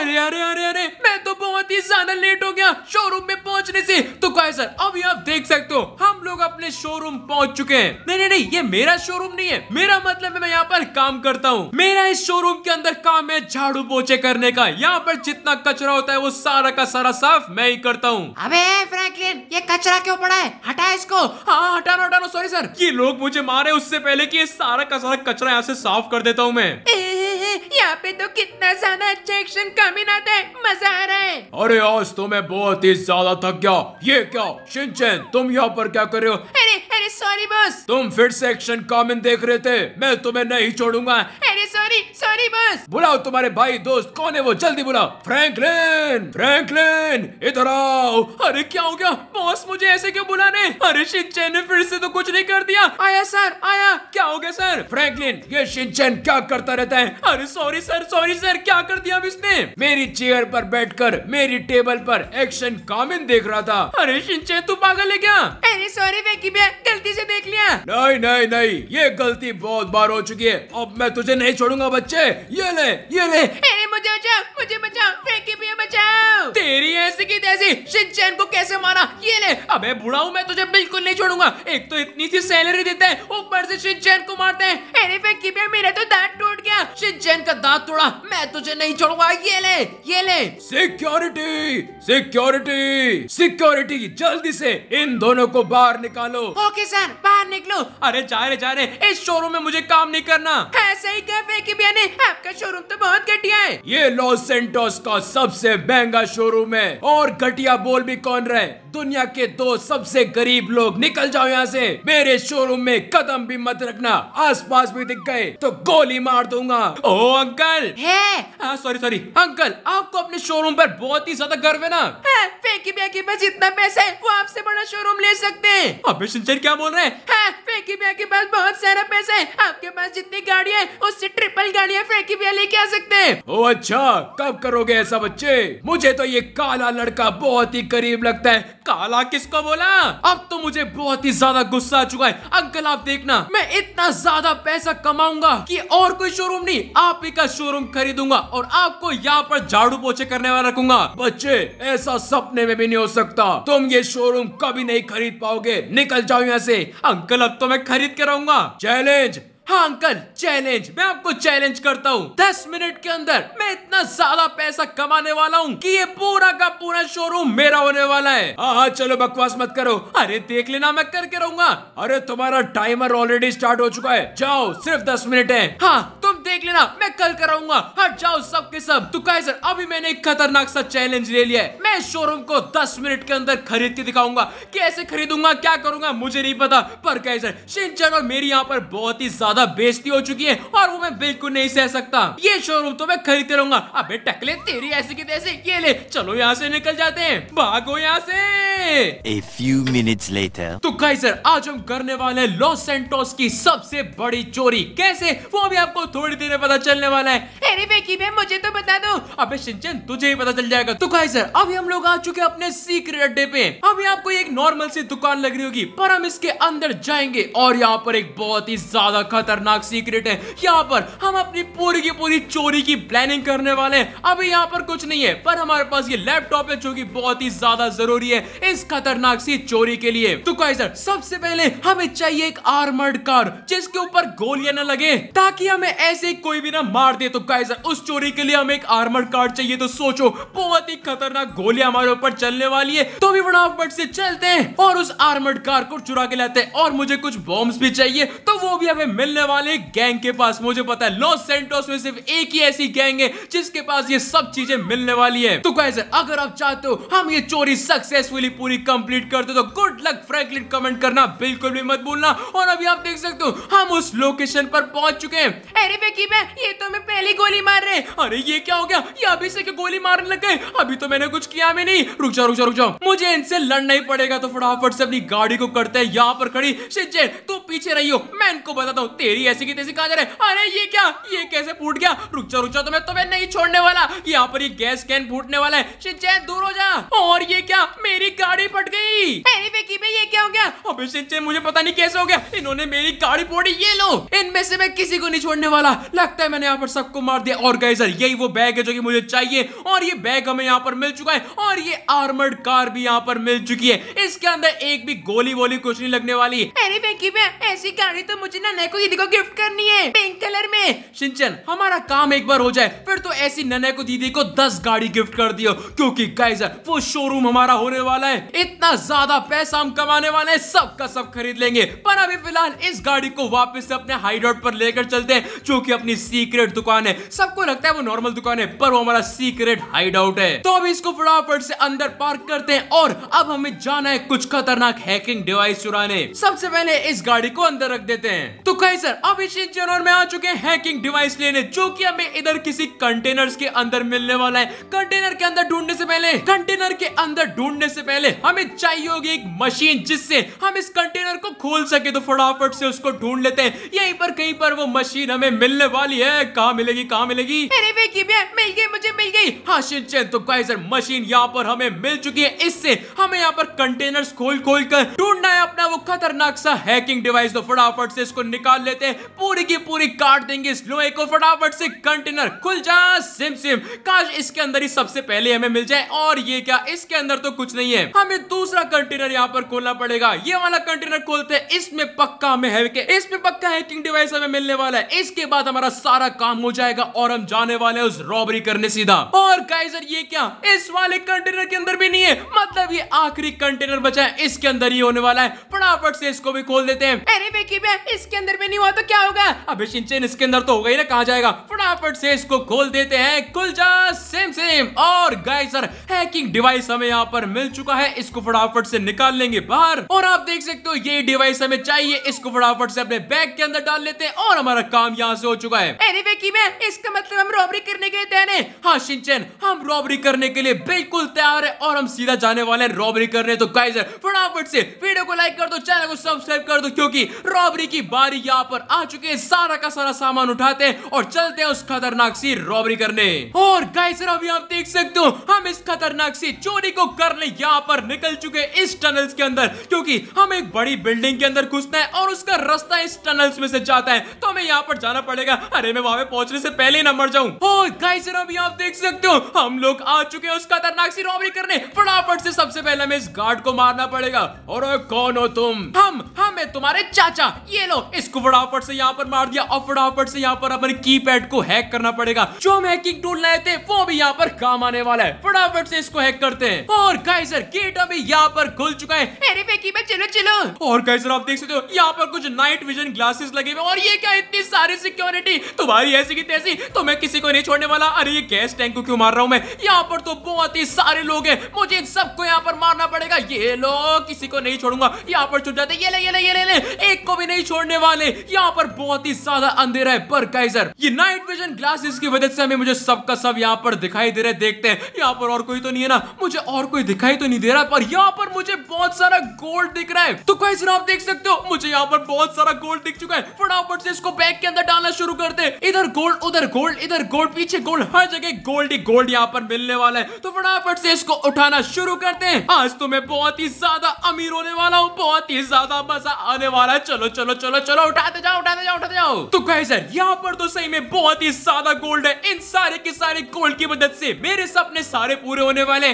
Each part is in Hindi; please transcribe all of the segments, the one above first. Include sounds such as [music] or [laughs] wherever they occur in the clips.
Are, are, are, are. तो बहुत ही ज्यादा लेट हो गया शोरूम में पहुंचने से तो काय सर अभी आप देख सकते हो हम लोग अपने शोरूम पहुंच चुके हैं नहीं नहीं नहीं ये मेरा शोरूम नहीं है मेरा मतलब है मैं यहाँ पर काम करता हूँ मेरा इस शोरूम के अंदर काम है झाड़ू पोछे करने का यहाँ पर जितना कचरा होता है वो सारा का सारा साफ मैं ही करता हूँ अब फ्रैंकलिन ये कचरा क्यों पड़ा है हटा इसको हाँ हटाना हटाना सॉरी सर ये लोग मुझे मारे उससे पहले की सारा का सारा कचरा यहाँ से साफ कर देता हूँ मैं [laughs] यहाँ पे तो कितना ज्यादा एक्शन कमी ना मजा आ रहा है हैं अरे आज तो मैं बहुत ही ज्यादा थक गया ये क्या शिनचैन तुम यहाँ पर क्या कर रहे हो अरे सॉरी बस तुम फिर से एक्शन कॉमेंट देख रहे थे मैं तुम्हें नहीं छोड़ूंगा अरे सॉरी सॉरी बस बुलाओ तुम्हारे भाई दोस्त कौन है वो जल्दी बुलाओ फ्रैंकलिन फ्रैंकलिन इधर आओ अरे क्या हो गया बॉस मुझे ऐसे क्यों बुलाने अरे शिनचैन ने फिर से तो कुछ नहीं कर दिया आया सर आया क्या हो गया सर फ्रैंकलिन ये शिनचैन क्या करता रहता है अरे सॉरी सर सॉरी सर क्या कर दिया इसने मेरी चेयर पर कर मेरी टेबल पर एक्शन कॉमेंट देख रहा था अरे शिनचैन तू पागल है क्या अरे सॉरी गलती से देख लिया नहीं नहीं नहीं ये गलती बहुत बार हो चुकी है अब मैं तुझे नहीं छोड़ूंगा बच्चे ये ले ये ले मुझे बचाओ मुझे बचाओ फ्रेंकी भैया बचाओ तेरी ऐसी की तैसी शिनचैन को कैसे मारा ये ले अबे बुढ़ा हूं मैं तुझे बिल्कुल नहीं छोड़ूंगा एक तो इतनी सी सैलरी देता है ऊपर से शिनचैन को मारते हैं अरे फ्रेंकी भैया मेरा तो दांत टूट गया शिनचैन का दांत तोड़ा मैं तुझे नहीं छोड़ूंगा ये ले ये ले सिक्योरिटी सिक्योरिटी सिक्योरिटी जल्दी से इन दोनों को बाहर निकालो ओके सर बाहर निकलो अरे जा रहे जा रहे इस शोरूम में मुझे काम नहीं करना ऐसे ही क्या फेंकी भैया ने आपका शोरूम तो बहुत घटिया है ये लॉस सेंटोस का सबसे महंगा शोरूम है और घटिया बोल भी कौन रहे दुनिया के दो सबसे गरीब लोग निकल जाओ यहाँ से मेरे शोरूम में कदम भी मत रखना आसपास भी दिख गए तो गोली मार दूंगा ओ अंकल है सॉरी हाँ, सॉरी अंकल आपको अपने शोरूम पर बहुत ही ज्यादा गर्व है ना फेंकी बेकी पास इतना पैसा है वो आपसे बड़ा शोरूम ले सकते हैं अबे क्या बोल रहे हैं फेंकी बिया के पास बहुत सारा पैसा है आपके पास जितनी गाड़ी है उससे ट्रिपल गाड़ियाँ फेंकी बिया लेके आ सकते हैं ओ अच्छा कब करोगे ऐसा बच्चे मुझे तो ये काला लड़का बहुत ही करीब लगता है काला किसको बोला अब तो मुझे बहुत ही ज्यादा गुस्सा आ चुका है अंकल आप देखना मैं इतना ज्यादा पैसा कमाऊंगा कि और कोई शोरूम नहीं आप ही का शोरूम खरीदूंगा और आपको यहाँ पर झाड़ू पोछे करने वाला रखूंगा बच्चे ऐसा सपने में भी नहीं हो सकता तुम ये शोरूम कभी नहीं खरीद पाओगे निकल जाओ यहाँ से अंकल अब तो मैं खरीद के रहूंगा चैलेंज हाँ अंकल चैलेंज मैं आपको चैलेंज करता हूँ दस मिनट के अंदर मैं इतना ज्यादा पैसा कमाने वाला हूँ कि ये पूरा का पूरा शोरूम मेरा होने वाला है हाँ हाँ चलो बकवास मत करो अरे देख लेना मैं करके रहूंगा अरे तुम्हारा टाइमर ऑलरेडी स्टार्ट हो चुका है जाओ सिर्फ दस मिनट है हाँ देख लेना मैं कल कराऊंगा हट जाओ सब के सब तो सर अभी मैंने एक खतरनाक सा चैलेंज ले लिया है मैं शोरूम को 10 मिनट के अंदर खरीद के दिखाऊंगा कैसे खरीदूंगा क्या करूंगा मुझे नहीं पता पर गाइस शिनचैन और मेरी यहाँ पर बहुत ही ज्यादा बेजती हो चुकी है और वो मैं बिल्कुल नहीं सह सकता ये शोरूम तो मैं खरीदते रहूंगा अब टकले तेरी ऐसी की तैसे ये ले चलो यहाँ से निकल जाते हैं भागो यहाँ से A few minutes later. तो सर, आज हम करने वाले लॉस सेंटोस की सबसे बड़ी चोरी कैसे वो भी आपको थोड़ी तुम्हें पता चलने वाला है अरे बेकी मैम मुझे तो बता दो अबे शिंचन तुझे ही पता चल जाएगा तो खाई सर अभी हम लोग आ चुके अपने सीक्रेट अड्डे पे अभी आपको एक नॉर्मल सी दुकान लग रही होगी पर हम इसके अंदर जाएंगे और यहाँ पर एक बहुत ही ज्यादा खतरनाक सीक्रेट है यहाँ पर हम अपनी पूरी की पूरी चोरी की प्लानिंग करने वाले है अभी यहाँ पर कुछ नहीं है पर हमारे पास ये लैपटॉप है जो की बहुत ही ज्यादा जरूरी है इस खतरनाक सी चोरी के लिए तो खाई सर सबसे पहले हमें चाहिए एक आर्मर्ड कार जिसके ऊपर गोलियां न लगे ताकि हमें ऐसे से कोई भी ना मार दे तो गाइजर उस चोरी के लिए हमें एक आर्मर कार्ड चाहिए तो सोचो बहुत ही खतरनाक गोली हमारे ऊपर चलने वाली है तो भी फटाफट से चलते हैं और उस आर्मर्ड कार को चुरा के लाते हैं और मुझे कुछ बॉम्ब भी चाहिए तो वो भी हमें मिलने वाले गैंग के पास मुझे पता है लॉस सेंटोस में सिर्फ एक ही ऐसी गैंग है जिसके पास ये सब चीजें मिलने वाली है तो गाइजर अगर आप चाहते हो हम ये चोरी सक्सेसफुली पूरी कंप्लीट करते तो गुड लक फ्रैंकलिन कमेंट करना बिल्कुल भी मत भूलना और अभी आप देख सकते हो हम उस लोकेशन पर पहुंच चुके हैं तरकीब है ये तो हमें पहली गोली मार रहे हैं अरे ये क्या हो गया ये अभी से गोली मारने लग गए अभी तो मैंने कुछ किया में नहीं रुक जाओ रुक जाओ रुक जाओ मुझे इनसे लड़ना ही पड़ेगा तो फटाफट से अपनी गाड़ी को करते हैं यहाँ पर खड़ी शिजे तू पीछे रही हो मैं इनको बताता हूँ तेरी ऐसी की तैसी काजर है अरे ये क्या ये कैसे फूट गया रुक जाओ रुक जाओ तो मैं तुम्हें नहीं छोड़ने वाला यहाँ पर ये गैस कैन फूटने वाला है शिजे दूर हो जा और ये क्या मेरी गाड़ी फट गई ये क्या हो गया अभी सिंचे मुझे पता नहीं कैसे हो गया इन्होंने मेरी गाड़ी फोड़ी ये लो इनमें से मैं किसी को नहीं छोड़ने वाला लगता है मैंने यहाँ पर सबको मार दिया और गए सर यही वो बैग है जो कि मुझे चाहिए और ये बैग हमें यहाँ पर मिल चुका है और ये आर्मर्ड कार भी यहाँ पर मिल चुकी है इसके अंदर एक भी गोली वोली कुछ नहीं लगने वाली अरे वेंकी मैं ऐसी गाड़ी तो मुझे ना को दीदी को गिफ्ट करनी है पिंक कलर में सिंचन हमारा काम एक बार हो जाए फिर तो ऐसी नन्हे को दीदी को दस गाड़ी गिफ्ट कर दियो क्योंकि गाइजर वो शोरूम हमारा होने वाला है इतना ज्यादा पैसा हम कमाने वाले हैं सबका सब खरीद लेंगे पर अभी फिलहाल इस गाड़ी को वापस अपने हाइड पर लेकर चलते हैं क्योंकि अपनी सीक्रेट दुकान है सबको लगता है वो नॉर्मल दुकान है पर वो हमारा सीक्रेट हाइड आउट है तो अभी इसको फटाफट से अंदर पार्क करते हैं और अब हमें जाना है कुछ खतरनाक हैकिंग डिवाइस चुराने सबसे पहले इस गाड़ी को अंदर रख देते हैं तो कहीं सर अब इस और में आ चुके हैं हैकिंग डिवाइस लेने जो की हमें इधर किसी कंटेनर के अंदर मिलने वाला है कंटेनर के अंदर ढूंढने से पहले कंटेनर के अंदर ढूंढने से पहले हमें चाहिए होगी एक मशीन जिससे हम इस कंटेनर को खोल सके तो फटाफट से उसको ढूंढ लेते हैं यहीं पर कहीं पर वो मशीन हमें मिलने वाली है कहा मिलेगी कहा मिलेगी अरे विकी मैम मिल गई मुझे मिल गई हाँ शिनचैन तो गाइजर मशीन यहाँ पर हमें मिल चुकी है इससे हमें यहाँ पर कंटेनर्स खोल खोल कर ढूंढना है अपना वो खतरनाक सा हैकिंग डिवाइस तो फटाफट से इसको निकाल लेते हैं पूरी की पूरी काट देंगे इस लोहे को फटाफट से कंटेनर खुल जा सिम सिम काश इसके अंदर ही सबसे पहले हमें मिल जाए और ये क्या इसके अंदर तो कुछ नहीं है हमें दूसरा कंटेनर यहाँ पर खोलना पड़ेगा ये वाला कंटेनर खोलते हैं इसमें पक्का हमें इसमें पक्का हैकिंग डिवाइस हमें मिलने वाला है इसके बाद हमारे हमारा सारा काम हो जाएगा और हम जाने वाले उस रॉबरी करने सीधा और गाइजर ये क्या इस वाले कंटेनर के अंदर भी नहीं है मतलब ये आखिरी कंटेनर बचा है इसके अंदर ही होने वाला है फटाफट से इसको भी खोल देते हैं अरे बेकी बे इसके अंदर भी नहीं हुआ तो क्या होगा अबे सिंचन इसके अंदर तो होगा ही ना कहा जाएगा फटाफट से इसको खोल देते हैं खुल जा सेम सेम और गाइजर हैकिंग डिवाइस हमें यहाँ पर मिल चुका है इसको फटाफट से निकाल लेंगे बाहर और आप देख सकते हो ये डिवाइस हमें चाहिए इसको फटाफट से अपने बैग के अंदर डाल लेते हैं और हमारा काम यहाँ से हो चुका चुका है एनीवे anyway, की मैं इसका मतलब हम रॉबरी करने के लिए तैयार है हाँ सिंचन हम रॉबरी करने के लिए बिल्कुल तैयार है और हम सीधा जाने वाले हैं रॉबरी करने तो गाइस फटाफट से वीडियो को लाइक कर दो चैनल को सब्सक्राइब कर दो क्योंकि रॉबरी की बारी यहाँ पर आ चुके हैं सारा का सारा सामान उठाते हैं और चलते हैं उस खतरनाक सी रॉबरी करने और गाइस अभी आप देख सकते हो हम इस खतरनाक सी चोरी को करने यहाँ पर निकल चुके इस टनल के अंदर क्योंकि हम एक बड़ी बिल्डिंग के अंदर घुसते हैं और उसका रास्ता इस टनल्स में से जाता है तो हमें यहाँ पर जाना पड़ेगा जाएगा अरे मैं वहाँ पे पहुंचने से पहले ही ना मर जाऊँ गाइस अभी आप देख सकते हो हम लोग आ चुके हैं उस खतरनाक सी रॉबरी करने फटाफट से सबसे पहले हमें इस गार्ड को मारना पड़ेगा और कौन हो तुम हम हम है तुम्हारे चाचा ये लो इसको फटाफट से यहाँ पर मार दिया और फटाफट से यहाँ पर अपने की को हैक करना पड़ेगा जो हम हैकिंग टूल लाए थे वो भी यहाँ पर काम आने वाला है फटाफट से इसको हैक करते हैं और गाइसर गेट अभी यहाँ पर खुल चुका है अरे फेंकी में चलो चलो और गाइसर आप देख सकते हो यहाँ पर कुछ नाइट विजन ग्लासेस लगे हुए और ये क्या इतनी सारी सिक्योरिटी बेटी तुम्हारी ऐसी की तैसी तो मैं किसी को नहीं छोड़ने वाला अरे ये गैस टैंक को क्यों मार रहा हूँ मैं यहाँ पर तो बहुत ही सारे लोग हैं मुझे इन सबको यहाँ पर मारना पड़ेगा ये लो किसी को नहीं छोड़ूंगा यहाँ पर छुट जाते ये ले ये ले ये ले ले एक को भी नहीं छोड़ने वाले यहाँ पर बहुत ही ज्यादा अंधेरा है पर गाइजर ये नाइट विजन ग्लासेस की वजह से हमें मुझे सबका सब यहाँ पर दिखाई दे रहा है देखते हैं यहाँ पर और कोई तो नहीं है ना मुझे और कोई दिखाई तो नहीं दे रहा पर यहाँ पर मुझे बहुत सारा गोल्ड दिख रहा है तो कैसे आप देख सकते हो मुझे यहाँ पर बहुत सारा गोल्ड दिख चुका है फटाफट से इसको बैग के अंदर डालना शुरू शुरू कर दे इधर गोल्ड उधर गोल्ड इधर गोल्ड पीछे गोल्ड हर जगह गोल्ड ही गोल्ड यहाँ पर मिलने वाला है तो फटाफट से इसको उठाना शुरू करते हैं आज तो मैं बहुत ही ज्यादा अमीर होने वाला हूँ बहुत ही ज्यादा मजा आने वाला है चलो चलो चलो चलो उठाते जाओ उठाते जाओ उठाते जाओ तो कहे सर यहाँ पर तो सही में बहुत ही ज्यादा गोल्ड है इन सारे के सारे गोल्ड की मदद से मेरे सपने सारे पूरे होने वाले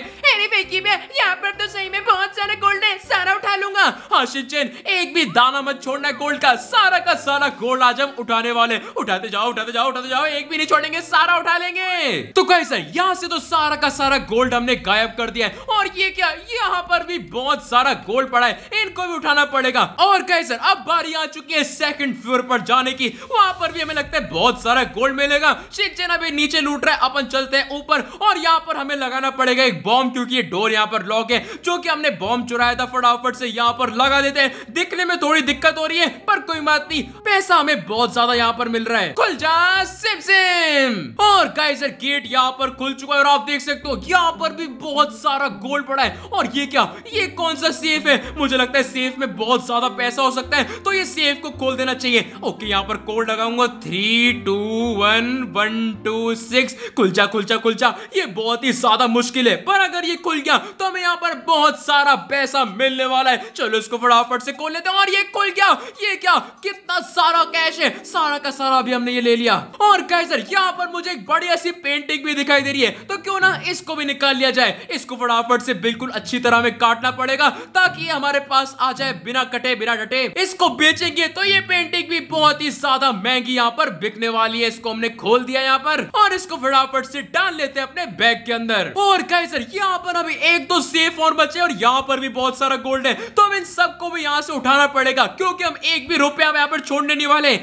फेंकी मैं यहाँ पर तो सही में बहुत सारा गोल्ड है सारा उठा लूंगा आशीष जैन एक भी दाना मत छोड़ना गोल्ड का सारा का सारा गोल्ड आज हम उठाने वाले उठाते जाओ उठाते जाओ उठाते जाओ एक भी नहीं छोड़ेंगे सारा उठा लेंगे तो कहीं सर यहाँ से तो सारा का सारा गोल्ड हमने गायब कर दिया है और ये क्या यहाँ पर भी बहुत सारा गोल्ड पड़ा है इनको भी उठाना पड़ेगा और कहीं सर अब बारी आ चुकी है सेकंड फ्लोर पर जाने की वहां पर भी हमें लगता है बहुत सारा गोल्ड मिलेगा शिव जैन अभी नीचे लूट रहा है अपन चलते हैं ऊपर और यहाँ पर हमें लगाना पड़ेगा एक बॉम्ब क्योंकि ये डोर यहाँ पर लॉक है जो कि हमने बॉम्ब चुराया था फटाफट से यहाँ पर लगा देते हैं दिखने में थोड़ी दिक्कत हो रही है पर कोई बात नहीं पैसा हमें बहुत ज्यादा यहाँ पर मिल रहा है खुल जा सिम सिम और गाइजर गेट यहाँ पर खुल चुका है और आप देख सकते हो यहाँ पर भी बहुत सारा गोल्ड पड़ा है और ये क्या ये कौन सा सेफ है मुझे लगता है सेफ में बहुत ज्यादा पैसा हो सकता है तो ये सेफ को खोल देना चाहिए ओके यहाँ पर कोड लगाऊंगा three two one one two six खुल जा खुल जा खुल जा ये बहुत ही ज्यादा मुश्किल है पर अगर ये खुल खुल गया तो हमें यहाँ पर बहुत सारा पैसा मिलने वाला है चलो इसको फटाफट से खोल लेते हैं और ये खुल गया ये क्या कितना सारा कैश है सारा का सारा भी हमने ये ले लिया और कैसर यहाँ पर मुझे एक बढ़िया सी पेंटिंग भी दिखाई दे रही है तो क्यों ना इसको भी निकाल लिया जाए इसको फटाफट से बिल्कुल अच्छी तरह हमें काटना पड़ेगा ताकि हमारे पास आ जाए बिना कटे बिना डटे इसको बेचेंगे तो ये पेंटिंग भी बहुत ही ज्यादा महंगी यहाँ पर बिकने वाली है इसको हमने खोल दिया यहाँ पर और इसको फटाफट से डाल लेते हैं अपने बैग के अंदर और कैसर यहाँ पर अभी एक तो सेफ और बचे और यहाँ पर भी बहुत सारा गोल्ड है तो हम इन सबको भी यहाँ से उठाना पड़ेगा क्योंकि हम एक भी रुपया यहाँ पर छोड़ने नहीं वाले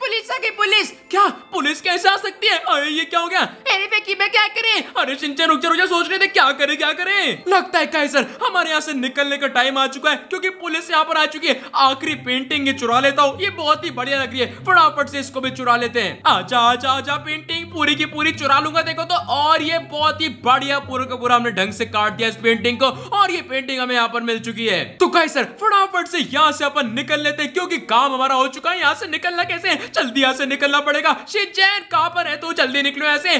पुलिस आ गई पुलिस क्या पुलिस कैसे आ सकती है अरे ये क्या हो गया क्या करें अरे चिंचन रुक जा रुक सोच रहे थे क्या करें क्या करें लगता है कैसर हमारे यहाँ से निकलने का टाइम आ चुका है क्योंकि पुलिस यहाँ पर आ चुकी है आखिरी पेंटिंग ये चुरा लेता हूँ ये बहुत ही बढ़िया लग रही है फटाफट से इसको भी चुरा लेते हैं आजा आजा आजा पेंटिंग पूरी की पूरी चुरा लूंगा देखो तो और ये बहुत ही बढ़िया पूरा का पूरा हमने ढंग से काट दिया इस पेंटिंग को और ये पेंटिंग हमें यहाँ पर मिल चुकी है तो कहीं सर फटाफट से यहाँ से अपन निकल लेते हैं क्योंकि काम हमारा हो चुका है यहाँ से निकलना कैसे जल्दी यहाँ से निकलना पड़ेगा शिजैन कहाँ पर है तू जल्दी निकलो ऐसे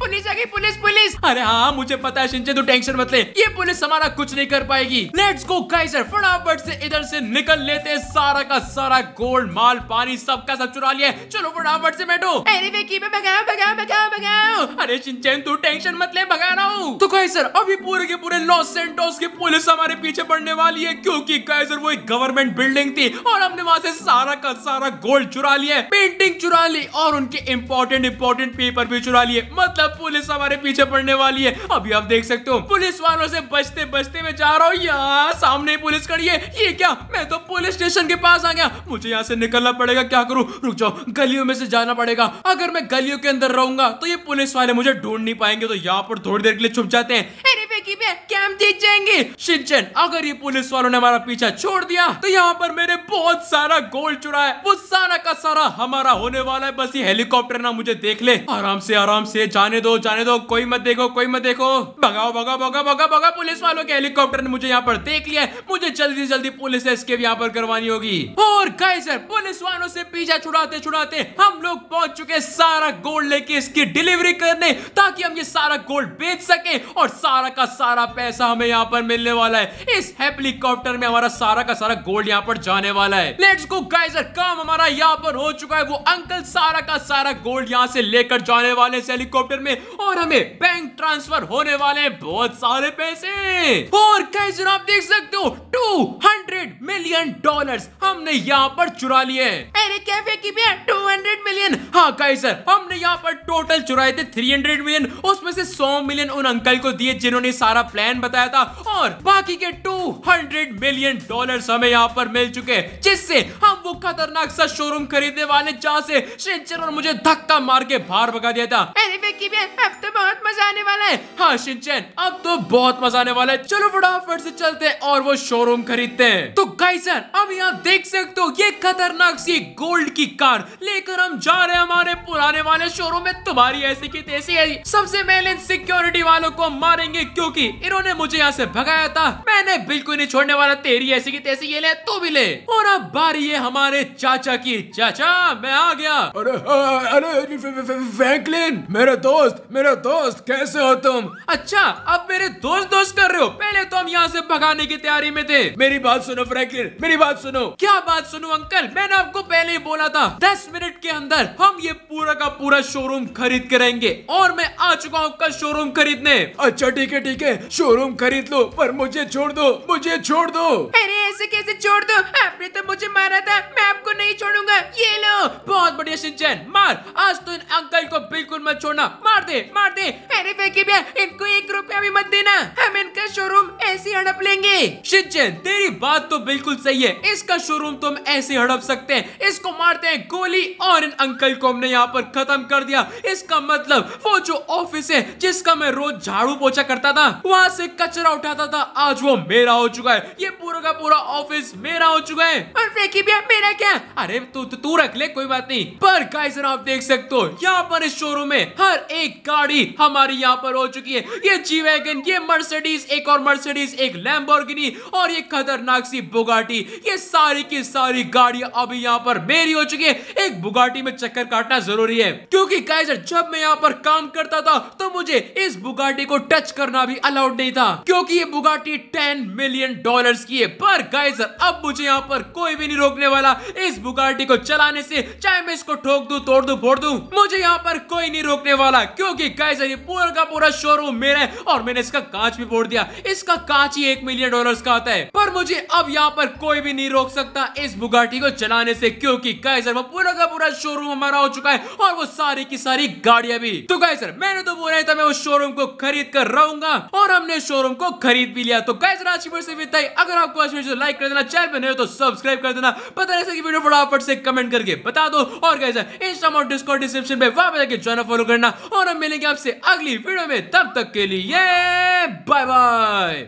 पुलिस आ गई पुलिस पुलिस अरे हाँ मुझे पता है शिंचे तू टेंशन मत ले ये पुलिस हमारा कुछ नहीं कर पाएगी लेट्स गो गाइस सर फटाफट से इधर से निकल लेते हैं सारा का सारा गोल्ड माल पानी सब का सब चुरा लिया चलो फटाफट से बैठो अरे भगाओ भगाओ भगाओ भगाओ अरे शिंचे तू टेंशन मत ले भगा रहा हूँ हूँ तो गाइस सर अभी पूरे के पूरे लॉस सेंटोस की पुलिस हमारे पीछे पड़ने वाली है क्योंकि गाइस सर वो एक गवर्नमेंट बिल्डिंग थी और हमने वहां से सारा का सारा गोल्ड चुरा लिया पेंटिंग चुरा ली और उनके इम्पोर्टेंट इम्पोर्टेंट पेपर भी चुरा लिए मतलब पुलिस हमारे पीछे पड़ने वाली है अभी आप देख सकते हो पुलिस वालों से बचते बचते मैं जा रहा हूँ यहाँ सामने पुलिस खड़ी है ये क्या मैं तो पुलिस स्टेशन के पास आ गया मुझे यहाँ से निकलना पड़ेगा क्या करूँ रुक जाओ गलियों में से जाना पड़ेगा अगर मैं गलियों के अंदर रहूंगा तो ये पुलिस वाले मुझे ढूंढ नहीं पाएंगे तो यहाँ पर थोड़ी देर के लिए छुप जाते हैं अरे में कैंप जीत जाएंगे शिनचैन अगर ये पुलिस वालों ने हमारा पीछा छोड़ दिया तो यहाँ पर मेरे बहुत सारा गोल्ड चुरा है वो सारा का सारा हमारा होने वाला है बस ये हेलीकॉप्टर ना मुझे देख ले आराम से आराम से जाने दो जाने दो कोई मत देखो कोई मत देखो भगाओ भगाओ भगा भगा भगा पुलिस वालों के हेलीकॉप्टर ने मुझे यहाँ पर देख लिया मुझे जल्दी जल्दी पुलिस एस्केप यहाँ पर करवानी होगी और गाय सर पुलिस वालों से पीछा छुड़ाते छुड़ाते हम लोग पहुंच चुके सारा गोल्ड लेके इसकी डिलीवरी करने ताकि हम ये सारा गोल्ड बेच सके और सारा का सारा पैसा हमें यहाँ पर मिलने वाला है इस हेलीकॉप्टर में हमारा सारा का सारा गोल्ड यहाँ पर जाने वाला है लेट्स गो गाइस काम हमारा यहाँ पर हो चुका है वो अंकल सारा का सारा गोल्ड यहाँ से लेकर जाने वाले इस हेलीकॉप्टर में और हमें बैंक ट्रांसफर होने वाले हैं बहुत सारे पैसे और गाइस आप देख सकते हो टू मिलियन डॉलर हमने यहाँ पर चुरा लिए कैफे की भी टू हंड्रेड मिलियन हाँ गाइस हमने यहाँ पर टोटल चुराए थे थ्री हंड्रेड मिलियन उसमें से सौ मिलियन उन अंकल को दिए जिन्होंने सारा प्लान बताया था और बाकी के 200 मिलियन डॉलर हमें यहाँ पर मिल चुके जिससे हम वो खतरनाक सा शोरूम खरीदने वाले जहाँ से शिनचन और मुझे धक्का मार के बाहर भगा दिया था अब तो बहुत मजा आने वाला है हाँ शिनचैन अब तो बहुत मजा आने वाला है चलो फटाफट से चलते हैं और वो शोरूम खरीदते हैं तो गाइस सर अब यहाँ देख सकते हो ये खतरनाक सी गोल्ड की कार लेकर हम जा रहे हैं हमारे पुराने वाले शोरूम में तुम्हारी ऐसी की तैसी है सबसे पहले सिक्योरिटी वालों को मारेंगे क्यों क्योंकि इन्होंने मुझे यहाँ से भगाया था मैंने बिल्कुल नहीं छोड़ने वाला तेरी ऐसी की तैसी ये ले तो भी ले और अब बारी है हमारे चाचा की चाचा मैं आ गया अरे फ्रैंकलिन मेरे दोस्त मेरे दोस्त कैसे हो तुम अच्छा अब मेरे दोस्त दोस्त कर रहे हो पहले तो हम यहाँ से भगाने की तैयारी में थे मेरी बात सुनो फ्रैंकलिन मेरी बात सुनो क्या बात सुनो अंकल मैंने आपको पहले ही बोला था दस मिनट के अंदर हम ये पूरा का पूरा शोरूम खरीद करेंगे और मैं आ चुका हूँ कल शोरूम खरीदने अच्छा ठीक है ठीक है शोरूम खरीद लो पर मुझे छोड़ दो मुझे छोड़ दो अरे ऐसे कैसे छोड़ दो आपने तो मुझे मारा था मैं आपको नहीं छोड़ूंगा ये लो बहुत बढ़िया सिंचन मार आज तो इन अंकल को बिल्कुल मत छोड़ना मार दे मार दे अरे फेंकी भैया इनको एक रुपया भी मत देना हम इनका शोरूम ऐसे हड़प लेंगे सिंचन तेरी बात तो बिल्कुल सही है इसका शोरूम तुम ऐसे हड़प सकते हैं इसको मारते हैं गोली और इन अंकल को हमने यहाँ पर खत्म कर दिया इसका मतलब वो जो ऑफिस है जिसका मैं रोज झाड़ू पोछा करता था था वहाँ से कचरा उठाता था आज वो मेरा हो चुका है ये पूरा का पूरा ऑफिस मेरा हो चुका है और फेंकी भी मेरा क्या अरे तू तो तू रख ले कोई बात नहीं पर गाइस आप देख सकते हो यहाँ पर इस शोरूम में हर एक गाड़ी हमारी यहाँ पर हो चुकी है ये जी वैगन ये मर्सिडीज एक और मर्सिडीज एक लैम्बोर्गिनी और ये खतरनाक सी बुगाटी ये सारी की सारी गाड़ियां अभी यहाँ पर मेरी हो चुकी है एक बुगाटी में चक्कर काटना जरूरी है क्योंकि गाइस जब मैं यहाँ पर काम करता था तो मुझे इस बुगाटी को टच करना भी भी अलाउड नहीं था क्योंकि ये बुगाटी 10 मिलियन डॉलर्स की है पर गाइजर अब मुझे यहाँ पर कोई भी नहीं रोकने वाला इस बुगाटी को चलाने से चाहे मैं इसको ठोक दू तोड़ दू फोड़ दू मुझे यहाँ पर कोई नहीं रोकने वाला क्योंकि गाइजर ये पूरा का पूरा शोरूम मेरा है और मैंने इसका कांच भी फोड़ दिया इसका कांच ही एक मिलियन डॉलर का आता है पर मुझे अब यहाँ पर कोई भी नहीं रोक सकता इस बुगाटी को चलाने से क्योंकि गाइजर वो पूरा का पूरा शोरूम हमारा हो चुका है और वो सारी की सारी गाड़ियां भी तो गाइजर मैंने तो बोला था मैं उस शोरूम को खरीद कर रहूंगा और हमने शोरूम को खरीद भी लिया तो गैस राशि पर से विदाई अगर आपको आज वीडियो लाइक कर देना चैनल पर नहीं हो तो सब्सक्राइब कर देना पता नहीं की वीडियो फटाफट से कमेंट करके बता दो और गैस इंस्टाग्राम और डिस्कॉर्ड डिस्क्रिप्शन में वहां पर जाकर ज्वाइन फॉलो करना और हम मिलेंगे आपसे अगली वीडियो में तब तक के लिए बाय बाय